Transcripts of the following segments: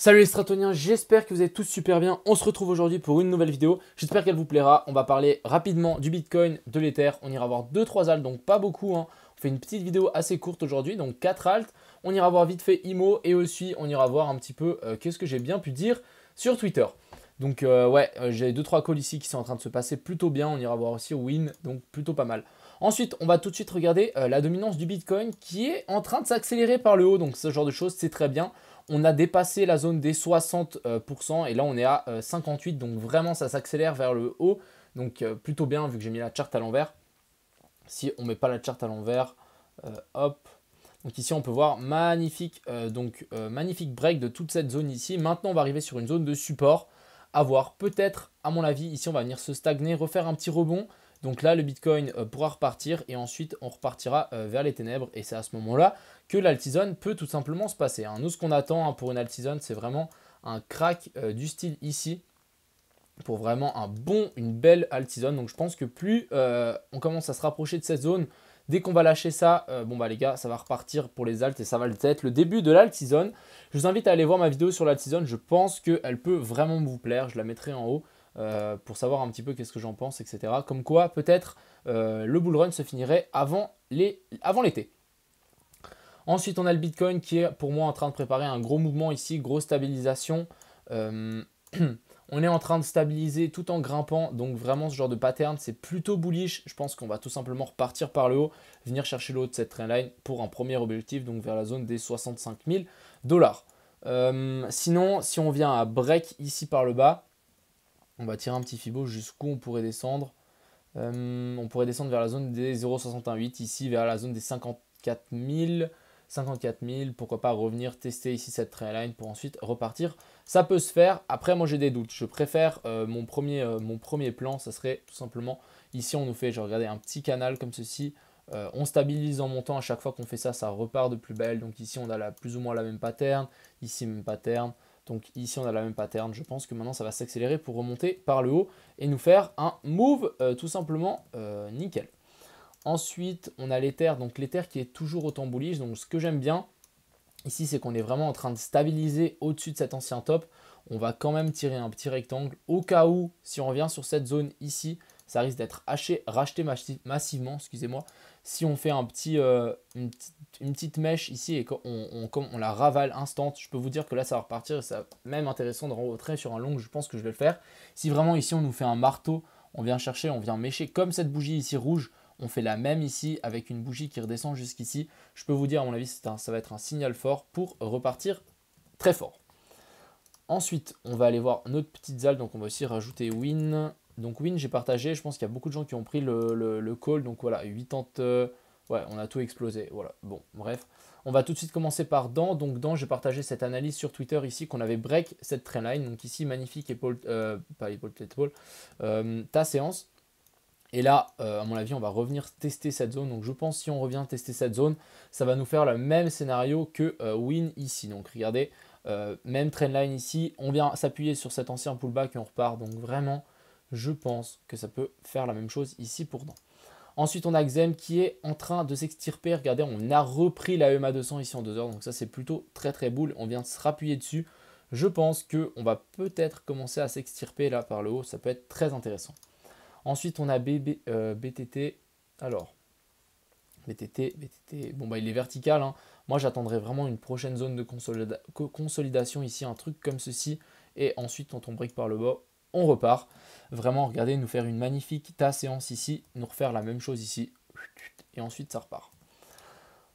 Salut les stratoniens, j'espère que vous êtes tous super bien. On se retrouve aujourd'hui pour une nouvelle vidéo. J'espère qu'elle vous plaira. On va parler rapidement du Bitcoin, de l'Ether. On ira voir 2-3 alts, donc pas beaucoup. Hein. On fait une petite vidéo assez courte aujourd'hui, donc 4 altes. On ira voir vite fait IMO et aussi on ira voir un petit peu euh, qu'est-ce que j'ai bien pu dire sur Twitter. Donc euh, ouais, euh, j'ai 2-3 calls ici qui sont en train de se passer plutôt bien. On ira voir aussi Win, donc plutôt pas mal. Ensuite, on va tout de suite regarder euh, la dominance du Bitcoin qui est en train de s'accélérer par le haut. Donc ce genre de choses, c'est très bien. On a dépassé la zone des 60% euh, et là on est à 58%. Euh, donc vraiment ça s'accélère vers le haut. Donc plutôt bien vu que j'ai mis la charte à l'envers. Si on ne met pas la charte à l'envers, hop, donc ici on peut voir magnifique, donc, magnifique break de toute cette zone ici. Maintenant on va arriver sur une zone de support. À voir peut-être, à mon avis, ici on va venir se stagner, refaire un petit rebond. Donc là, le Bitcoin euh, pourra repartir et ensuite on repartira euh, vers les ténèbres. Et c'est à ce moment-là que l'altison peut tout simplement se passer. Hein. Nous, ce qu'on attend hein, pour une altison, c'est vraiment un crack euh, du style ici pour vraiment un bon, une belle altison. Donc je pense que plus on commence à se rapprocher de cette zone, Dès qu'on va lâcher ça, bon bah les gars, ça va repartir pour les altes et ça va être le début de l'altison. Je vous invite à aller voir ma vidéo sur l'altison. Je pense qu'elle peut vraiment vous plaire. Je la mettrai en haut. Euh, pour savoir un petit peu qu'est-ce que j'en pense, etc. Comme quoi, peut-être euh, le bull run se finirait avant l'été. Avant Ensuite, on a le Bitcoin qui est pour moi en train de préparer un gros mouvement ici, grosse stabilisation. Euh, on est en train de stabiliser tout en grimpant, donc vraiment ce genre de pattern, c'est plutôt bullish. Je pense qu'on va tout simplement repartir par le haut, venir chercher le haut de cette trendline pour un premier objectif, donc vers la zone des 65 000 dollars. sinon, si on vient à break ici par le bas, on va tirer un petit fibo jusqu'où on pourrait descendre. Euh, on pourrait descendre vers la zone des 0,618, ici vers la zone des 54 000. 54 000, pourquoi pas revenir tester ici cette line pour ensuite repartir. Ça peut se faire, après moi j'ai des doutes. Je préfère euh, mon, premier, euh, mon premier plan, ça serait tout simplement, ici on nous fait, je regarder un petit canal comme ceci, on stabilise en montant, à chaque fois qu'on fait ça, ça repart de plus belle. Donc ici on a la, plus ou moins la même pattern, ici même pattern, donc ici, on a la même pattern. Je pense que maintenant, ça va s'accélérer pour remonter par le haut et nous faire un move euh, tout simplement euh, nickel. Ensuite, on a l'éther. Donc l'éther qui est toujours autant bullish. Donc ce que j'aime bien ici, c'est qu'on est vraiment en train de stabiliser au-dessus de cet ancien top. On va quand même tirer un petit rectangle au cas où, si on revient sur cette zone ici, ça risque d'être racheté massivement, excusez-moi, si on fait un petit, euh, une, petite, mèche ici et qu'on on, la ravale instant, je peux vous dire que là ça va repartir, c'est même intéressant de rentrer sur un long, je pense que je vais le faire. Si vraiment ici on nous fait un marteau, on vient chercher, on vient mécher comme cette bougie ici rouge, on fait la même ici avec une bougie qui redescend jusqu'ici. Je peux vous dire, à mon avis, ça va être un signal fort pour repartir très fort. Ensuite, on va aller voir notre petite salle. Donc, on va aussi rajouter win donc win, j'ai partagé, je pense qu'il y a beaucoup de gens qui ont pris le, le, call, donc voilà, 80... Euh, ouais, on a tout explosé, voilà, bon, bref. On va tout de suite commencer par Dan. Donc Dan, j'ai partagé cette analyse sur Twitter ici qu'on avait break cette trendline. Donc ici, magnifique épaule, euh, pas épaule, euh, ta séance. Et là, à mon avis, on va revenir tester cette zone. Donc je pense si on revient tester cette zone, ça va nous faire le même scénario que Win ici. Donc regardez, même trendline ici, on vient s'appuyer sur cet ancien pullback et on repart. Donc vraiment, je pense que ça peut faire la même chose ici pour dents. Ensuite, on a Xem qui est en train de s'extirper. Regardez, on a repris la EMA 200 ici en deux heures. Donc ça, c'est plutôt très très boule. On vient de se rappuyer dessus. Je pense qu'on va peut-être commencer à s'extirper là par le haut. Ça peut être très intéressant. Ensuite, on a BB, BTT. Euh, Alors, BTT, BTT. Bon, bah, il est vertical. Hein. Moi, j'attendrai vraiment une prochaine zone de consolidation ici. Un truc comme ceci. Et ensuite, quand on tombe break par le bas, on repart. Vraiment, regardez, nous faire une magnifique ta séance ici, nous refaire la même chose ici, et ensuite ça repart.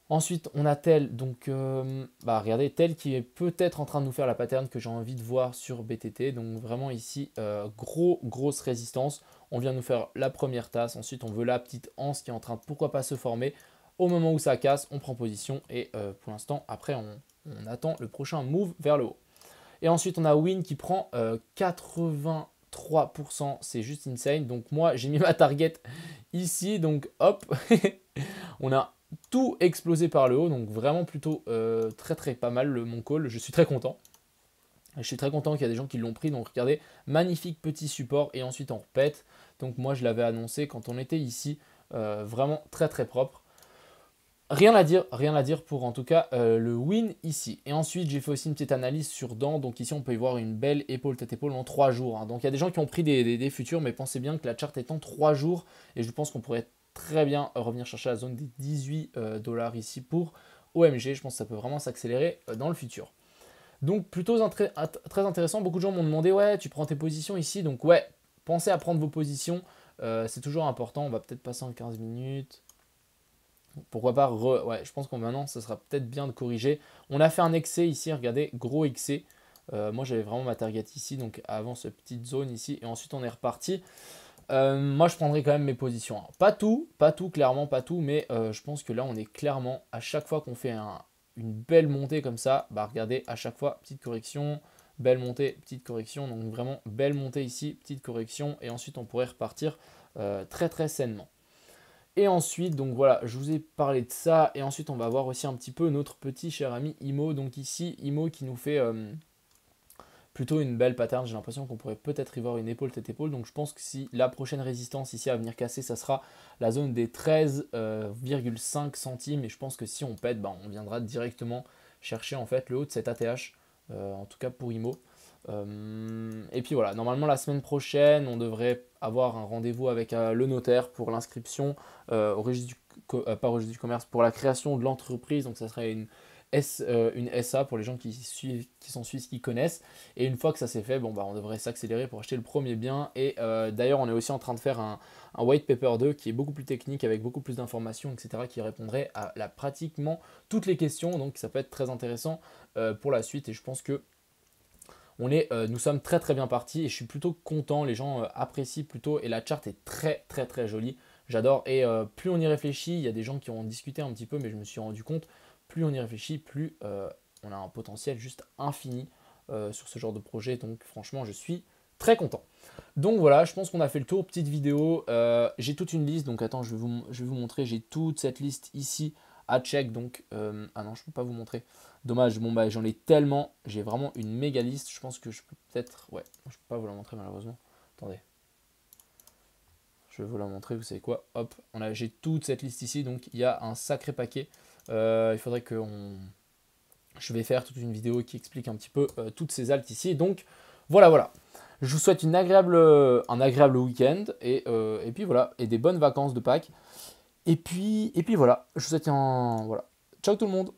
Ensuite, on a tel, donc euh, bah, regardez, tel qui est peut-être en train de nous faire la pattern que j'ai envie de voir sur BTT. Donc vraiment ici, euh, gros, grosse résistance. On vient nous faire la première tasse, ensuite on veut la petite anse qui est en train de pourquoi pas se former. Au moment où ça casse, on prend position et euh, pour l'instant, après, on, on, attend le prochain move vers le haut. Et ensuite, on a Win qui prend 80 3%, c'est juste insane. Donc moi, j'ai mis ma target ici, donc hop, on a tout explosé par le haut, donc vraiment plutôt euh, très très pas mal le, mon call, je suis très content. Je suis très content qu'il y a des gens qui l'ont pris, donc regardez, magnifique petit support, et ensuite on repète. Donc moi, je l'avais annoncé quand on était ici, euh, vraiment très très propre. Rien à dire, rien à dire pour en tout cas euh, le win ici. Et ensuite, j'ai fait aussi une petite analyse sur dents. Donc ici, on peut y voir une belle épaule tête épaule en 3 jours. Hein. Donc il y a des gens qui ont pris des, futurs, mais pensez bien que la charte est en 3 jours. Et je pense qu'on pourrait très bien revenir chercher la zone des 18 euh, dollars ici pour OMG. Je pense que ça peut vraiment s'accélérer euh, dans le futur. Donc plutôt très intéressant. Beaucoup de gens m'ont demandé, ouais, tu prends tes positions ici. Donc ouais, pensez à prendre vos positions. C'est toujours important. On va peut-être passer en 15 minutes pourquoi pas ouais, je pense qu'on maintenant ça sera peut-être bien de corriger. On a fait un excès ici, regardez, gros excès. Euh, moi j'avais vraiment ma target ici, donc avant cette petite zone ici, et ensuite on est reparti. Euh, moi je prendrai quand même mes positions. Pas tout, pas tout, clairement pas tout, mais euh, je pense que là on est clairement, à chaque fois qu'on fait une belle montée comme ça, bah regardez, à chaque fois, petite correction, belle montée, petite correction, donc vraiment belle montée ici, petite correction, et ensuite on pourrait repartir très très sainement. Et ensuite, donc voilà, je vous ai parlé de ça. Et ensuite, on va voir aussi un petit peu notre petit cher ami Imo. Donc ici, Imo qui nous fait euh, plutôt une belle pattern. J'ai l'impression qu'on pourrait peut-être y voir une épaule tête épaule. Donc je pense que si la prochaine résistance ici à venir casser, ça sera la zone des 13,5 euh, centimes. Et je pense que si on pète, ben, on viendra directement chercher en fait le haut de cet ATH. Euh, en tout cas pour Imo. Euh, et puis voilà, normalement la semaine prochaine, on devrait avoir un rendez-vous avec euh, le notaire pour l'inscription euh, au registre du, pas registre du commerce, pour la création de l'entreprise. Donc ça serait une, S, une SA pour les gens qui, suivent, qui sont suisses, qui connaissent. Et une fois que ça s'est fait, bon, bah, on devrait s'accélérer pour acheter le premier bien. Et d'ailleurs, on est aussi en train de faire un, white paper 2 qui est beaucoup plus technique, avec beaucoup plus d'informations, etc., qui répondrait à la, pratiquement toutes les questions. Donc ça peut être très intéressant pour la suite. Et je pense que on est, euh, nous sommes très très bien partis et je suis plutôt content. Les gens euh, apprécient plutôt et la charte est très très très jolie. J'adore. Et euh, plus on y réfléchit, il y a des gens qui ont discuté un petit peu, mais je me suis rendu compte, plus on y réfléchit, plus on a un potentiel juste infini sur ce genre de projet. Donc franchement, je suis très content. Donc voilà, je pense qu'on a fait le tour. Petite vidéo. j'ai toute une liste. Donc attends, je vous, je vais vous montrer. J'ai toute cette liste ici à check. Donc, euh, ah non, je peux pas vous montrer. Dommage, bon, bah, j'en ai tellement. J'ai vraiment une méga liste. Je pense que je peux peut-être. Ouais, je peux pas vous la montrer malheureusement. Attendez. Je vais vous la montrer, vous savez quoi Hop, on a, j'ai toute cette liste ici. Donc, il y a un sacré paquet. Euh, il faudrait que on... je vais faire toute une vidéo qui explique un petit peu euh, toutes ces altes ici. Donc, voilà, voilà. Je vous souhaite une agréable, un agréable week-end et, et, puis voilà, et des bonnes vacances de Pâques. Et puis, et puis voilà, je vous souhaite Voilà. Ciao tout le monde